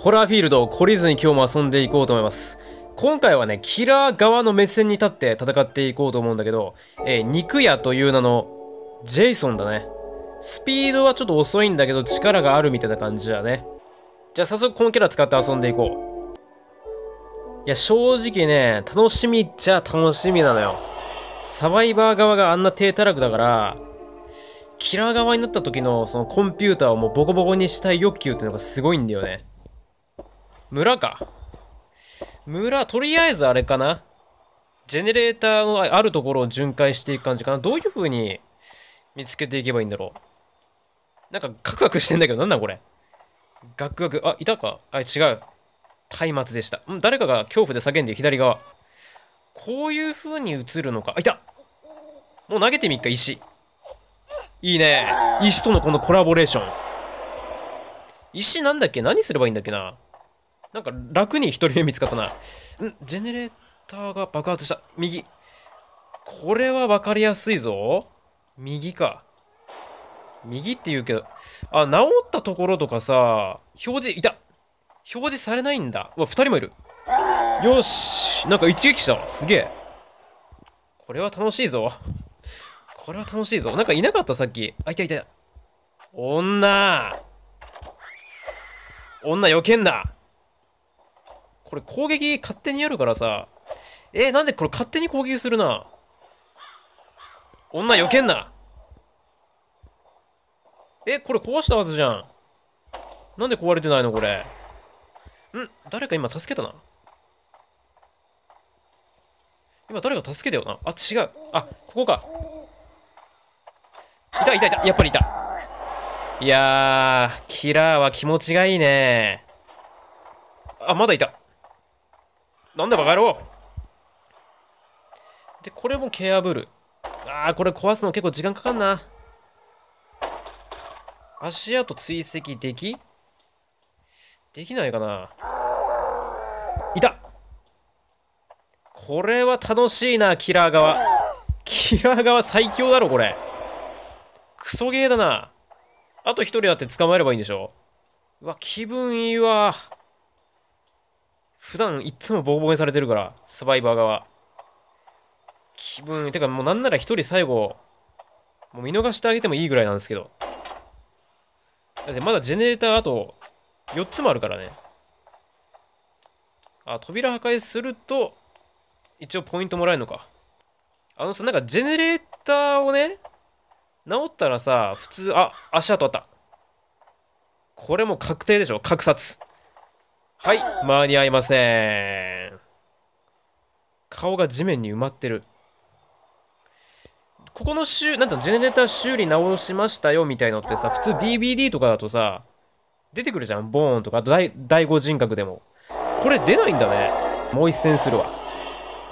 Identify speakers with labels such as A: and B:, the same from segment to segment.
A: ホラーフィールドを懲りずに今日も遊んでいこうと思います。今回はね、キラー側の目線に立って戦っていこうと思うんだけど、えー、肉屋という名のジェイソンだね。スピードはちょっと遅いんだけど力があるみたいな感じだね。じゃあ早速このキャラ使って遊んでいこう。いや、正直ね、楽しみっちゃ楽しみなのよ。サバイバー側があんな低たらくだから、キラー側になった時のそのコンピューターをもうボコボコにしたい欲求っていうのがすごいんだよね。村か。村、とりあえずあれかな。ジェネレーターのあるところを巡回していく感じかな。どういう風に見つけていけばいいんだろう。なんかカクカクしてんだけど、なんなこれ。ガクガク。あ、いたかあ、違う。松明でした。ん誰かが恐怖で叫んで左側。こういう風に映るのか。あ、いたもう投げてみっか、石。いいね。石とのこのコラボレーション。石なんだっけ何すればいいんだっけななんか楽に1人目見つかったな。んジェネレーターが爆発した。右。これは分かりやすいぞ。右か。右って言うけど。あ、治ったところとかさ、表示、いた表示されないんだ。うわ、2人もいる。よし。なんか一撃したわ。すげえ。これは楽しいぞ。これは楽しいぞ。なんかいなかったさっき。あ、いたいた。女女よけんなこれ攻撃勝手にやるからさ。えー、なんでこれ勝手に攻撃するな。女避けんな。え、これ壊したはずじゃん。なんで壊れてないのこれ。ん誰か今助けたな。今誰か助けたよな。あ、違う。あ、ここか。いたいたいた。やっぱりいた。いやー、キラーは気持ちがいいね。あ、まだいた。なんだバカ野郎で、これもケアブル。ああ、これ壊すの結構時間かかんな。足跡追跡できできないかないたこれは楽しいな、キラー側。キラー側最強だろ、これ。クソゲーだな。あと一人だって捕まえればいいんでしょうわ、気分いいわ。普段いつもボコボコにされてるから、サバイバー側。気分、てかもうなんなら一人最後、もう見逃してあげてもいいぐらいなんですけど。だってまだジェネレーターあと4つもあるからね。あ、扉破壊すると、一応ポイントもらえるのか。あのさ、なんかジェネレーターをね、直ったらさ、普通、あ、足跡あった。これも確定でしょ確殺。はい、間に合いません。顔が地面に埋まってる。ここの修、なんての、ジェネレーター修理直しましたよみたいのってさ、普通 DVD とかだとさ、出てくるじゃん。ボーンとか、第五人格でも。これ出ないんだね。もう一戦するわ。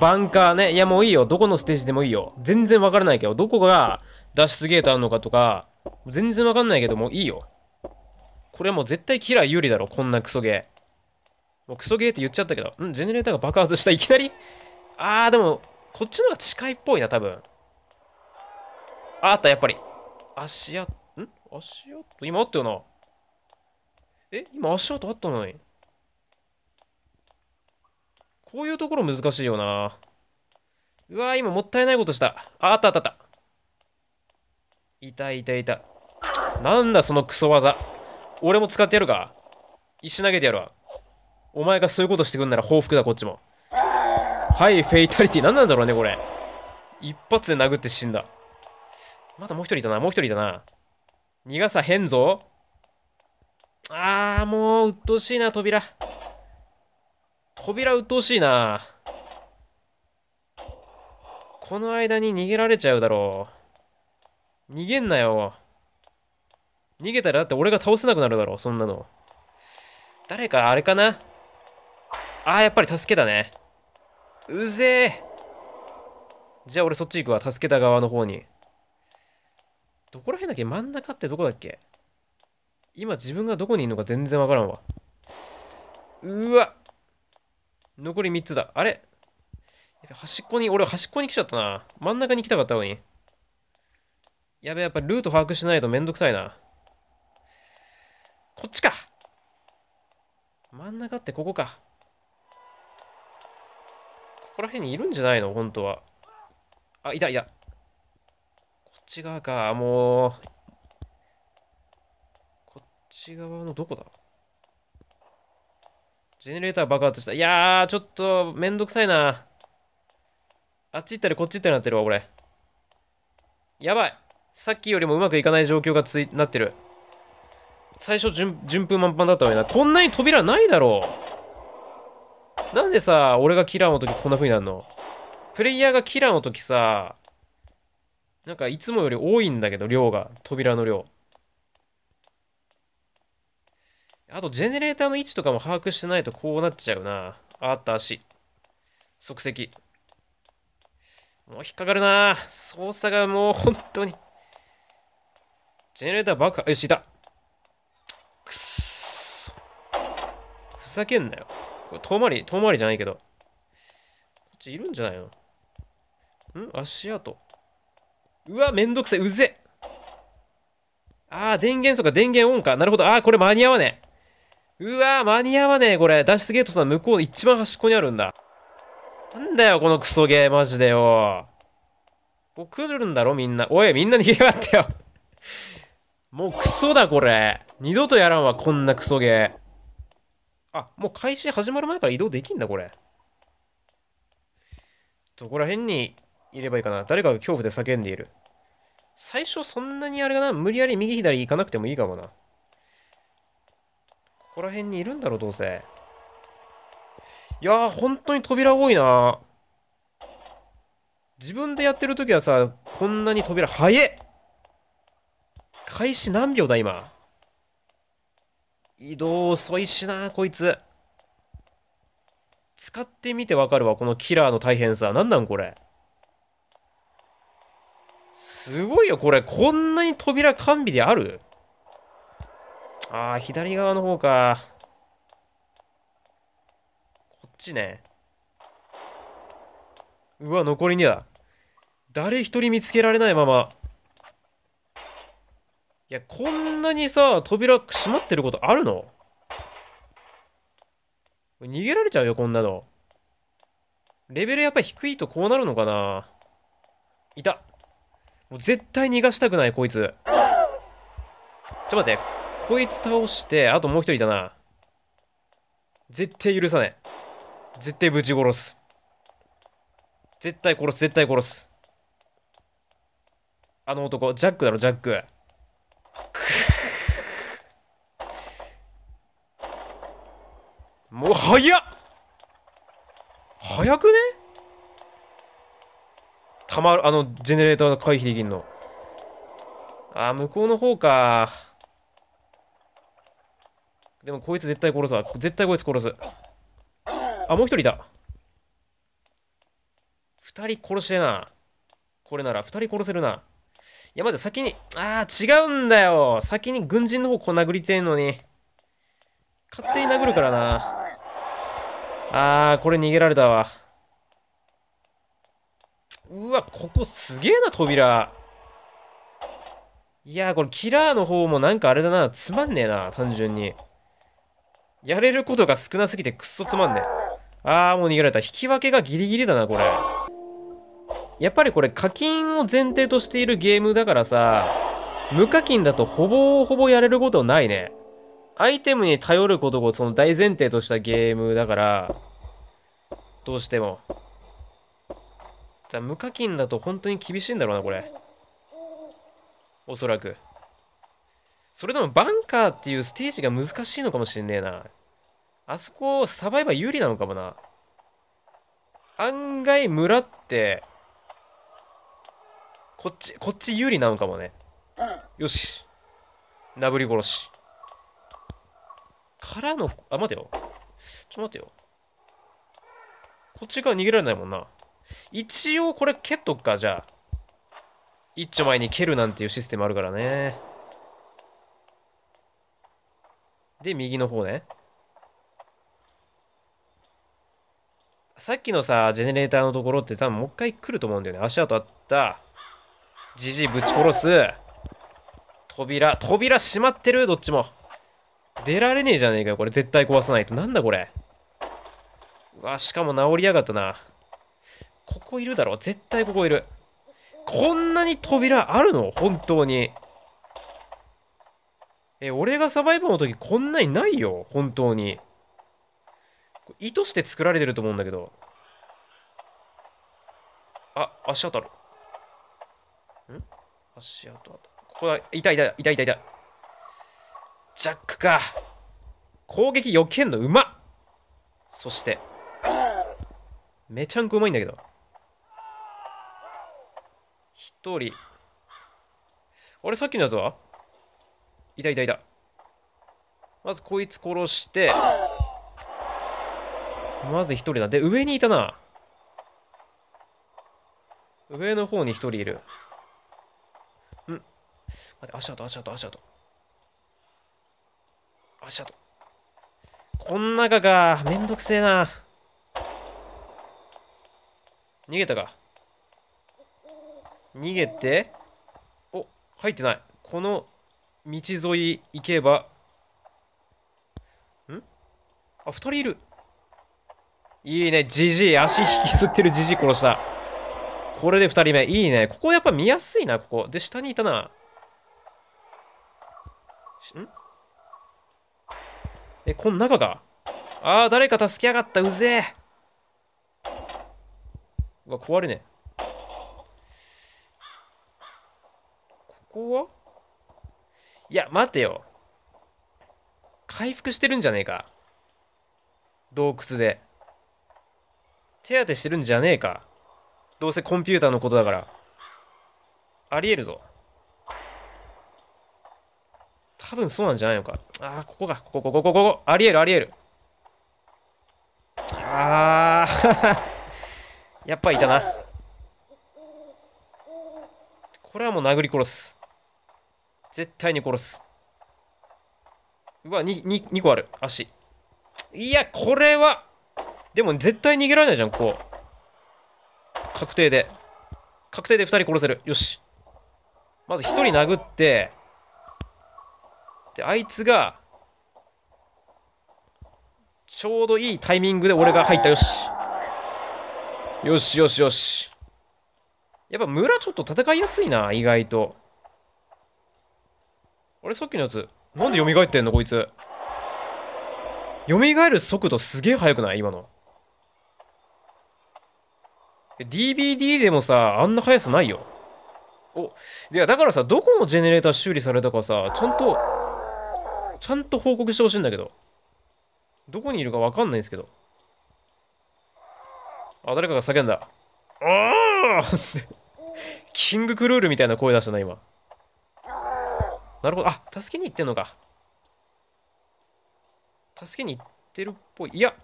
A: バンカーね。いやもういいよ。どこのステージでもいいよ。全然わからないけど、どこが脱出ゲートあるのかとか、全然わかんないけど、もういいよ。これもう絶対キラー有利だろ。こんなクソゲー。もうクソゲーって言っちゃったけど、うん、ジェネレーターが爆発した。いきなりあー、でも、こっちの方が近いっぽいな、多分。あった、やっぱり。足や、ん足跡今あったよな。え今足跡あったのに。こういうところ難しいよな。うわー、今もったいないことした。あ、あったあったあった。いたいたいた。なんだそのクソ技。俺も使ってやるか。石投げてやるわ。お前がそういうことしてくんなら報復だ、こっちも。はい、フェイタリティ。何なんだろうね、これ。一発で殴って死んだ。まだもう一人いたな、もう一人いたな。逃がさへんぞ。あー、もう、鬱陶しいな、扉。扉鬱陶しいな。この間に逃げられちゃうだろう。逃げんなよ。逃げたらだって俺が倒せなくなるだろう、そんなの。誰かあれかなああ、やっぱり助けたね。うぜえ。じゃあ俺そっち行くわ。助けた側の方に。どこら辺だっけ真ん中ってどこだっけ今自分がどこにいるのか全然わからんわ。うわ残り3つだ。あれ端っこに、俺端っこに来ちゃったな。真ん中に来たかったのに。やべやっぱルート把握しないとめんどくさいな。こっちか真ん中ってここか。ここら辺にいるんじゃないの本当は。あ、いたいた。こっち側か。もう。こっち側のどこだジェネレーター爆発した。いやー、ちょっとめんどくさいな。あっち行ったりこっち行ったりなってるわ、これ。やばい。さっきよりもうまくいかない状況がついなってる。最初順、順風満帆だったのにな。こんなに扉ないだろう。なんでさ、俺がキラーの時こんな風になるのプレイヤーがキラーの時さ、なんかいつもより多いんだけど、量が。扉の量。あと、ジェネレーターの位置とかも把握してないとこうなっちゃうな。あった、足。即席。もう引っかかるな操作がもう本当に。ジェネレーター爆破。よし、いた。くっそ。ふざけんなよ。遠回り、遠回りじゃないけど。こっちいるんじゃないのん足跡。うわ、めんどくさい。うぜあー、電源とか電源オンか。なるほど。あー、これ間に合わねえ。うわー、間に合わねえ、これ。脱出ゲートさん、向こう一番端っこにあるんだ。なんだよ、このクソゲー、マジでよ。こう来るんだろ、みんな。おい、みんな逃げ回ってよ。もうクソだ、これ。二度とやらんわ、こんなクソゲー。あ、もう開始始まる前から移動できんだ、これ。どこら辺にいればいいかな。誰かが恐怖で叫んでいる。最初そんなにあれがな、無理やり右左行かなくてもいいかもな。ここら辺にいるんだろう、どうせ。いやー、本当に扉多いな自分でやってる時はさ、こんなに扉早え開始何秒だ、今。移動遅いしな、こいつ。使ってみてわかるわ、このキラーの大変さ。何なんこれ。すごいよ、これ。こんなに扉完備であるああ、左側の方か。こっちね。うわ、残り2だ。誰一人見つけられないままいや、こんなにさ、扉閉まってることあるの逃げられちゃうよ、こんなの。レベルやっぱ低いとこうなるのかないた。もう絶対逃がしたくない、こいつ。ちょ、待って。こいつ倒して、あともう一人いたな。絶対許さない。絶対ぶち殺す。絶対殺す、絶対殺す。あの男、ジャックだろ、ジャック。もう早っ早くねたまる、あの、ジェネレーター回避できんの。あー、向こうの方か。でもこいつ絶対殺すわ。絶対こいつ殺す。あ、もう一人いた。二人殺してな。これなら二人殺せるな。いや、まず先に、あー、違うんだよ。先に軍人の方こう殴りてんのに。勝手に殴るからな。あー、これ逃げられたわ。うわ、ここすげえな、扉。いやー、これキラーの方もなんかあれだな。つまんねえな、単純に。やれることが少なすぎてくっそつまんねえ。ああもう逃げられた。引き分けがギリギリだな、これ。やっぱりこれ課金を前提としているゲームだからさ、無課金だとほぼほぼやれることないね。アイテムに頼ることをその大前提としたゲームだから、どうしても。だ無課金だと本当に厳しいんだろうな、これ。おそらく。それでもバンカーっていうステージが難しいのかもしんねえな。あそこ、サバイバー有利なのかもな。案外村って、こっち、こっち有利なのかもね。よし。殴り殺し。からの、あ、待てよ。ちょ、っと待てよ。こっち側逃げられないもんな。一応これ蹴っとくか、じゃあ。一丁前に蹴るなんていうシステムあるからね。で、右の方ね。さっきのさ、ジェネレーターのところって多分もう一回来ると思うんだよね。足跡あった。じじいぶち殺す。扉、扉閉まってる、どっちも。出られねえじゃねえかよ。これ絶対壊さないと。なんだこれ。うわ、しかも治りやがったな。ここいるだろ。絶対ここいる。こんなに扉あるの本当に。え、俺がサバイバーの時こんなにないよ。本当に。意図して作られてると思うんだけど。あ、足当たる。ん足跡ある。ここだ。い痛い痛い痛い痛い。ジャックか攻撃避けんのうまそしてめちゃんこうまいんだけど1人あれさっきのやつはいたいたいたまずこいつ殺してまず1人だで上にいたな上の方に1人いるん待って足跡足跡足跡足跡こん中か。めんどくせえな。逃げたか。逃げて。お、入ってない。この道沿い行けば。んあ、二人いる。いいね。じじい。足引きずってるじじい殺した。これで二人目。いいね。ここやっぱ見やすいな、ここ。で、下にいたな。んえ、この中かああ、誰か助けやがった。うぜえ。うわ、壊れねここはいや、待てよ。回復してるんじゃねえか。洞窟で。手当てしてるんじゃねえか。どうせコンピューターのことだから。ありえるぞ。多分そうなんじゃないのか。ああ、ここが、ここ、ここ、ここ、ここ。ありえる、ありえる。ああ、やっぱいたな。これはもう殴り殺す。絶対に殺す。うわ、2, 2, 2個ある、足。いや、これは、でも絶対逃げられないじゃん、ここ。確定で。確定で2人殺せる。よし。まず1人殴って、であいつがちょうどいいタイミングで俺が入ったよしよしよしよしやっぱ村ちょっと戦いやすいな意外とあれさっきのやつなんで蘇ってんのこいつ蘇る速度すげえ速くない今の DVD でもさあんな速さないよおいやだからさどこのジェネレーター修理されたかさちゃんとちゃんと報告してほしいんだけど。どこにいるかわかんないんですけど。あ、誰かが叫んだ。ああ キングクルールみたいな声出したな、今。なるほど。あ、助けに行ってんのか。助けに行ってるっぽい。いや。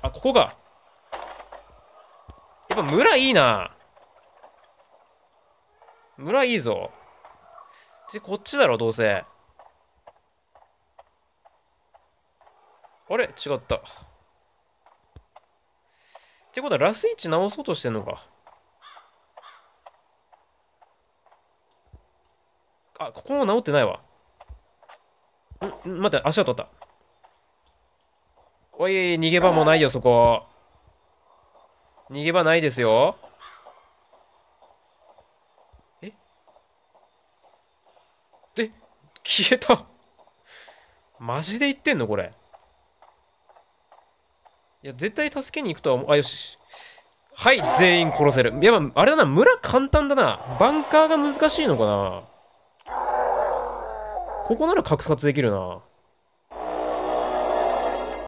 A: あ、ここか。やっぱ村いいな。村いいぞ。で、こっちだろ、どうせ。あれ違った。ってことは、ラス位置直そうとしてんのか。あ、ここも直ってないわ。ん待って、足は取った。おい、逃げ場もないよ、そこ。逃げ場ないですよ。えで、消えた。マジで言ってんのこれ。いや、絶対助けに行くとは思う。あ、よし。はい、全員殺せる。やっぱ、あれだな、村簡単だな。バンカーが難しいのかな。ここなら格殺できるな。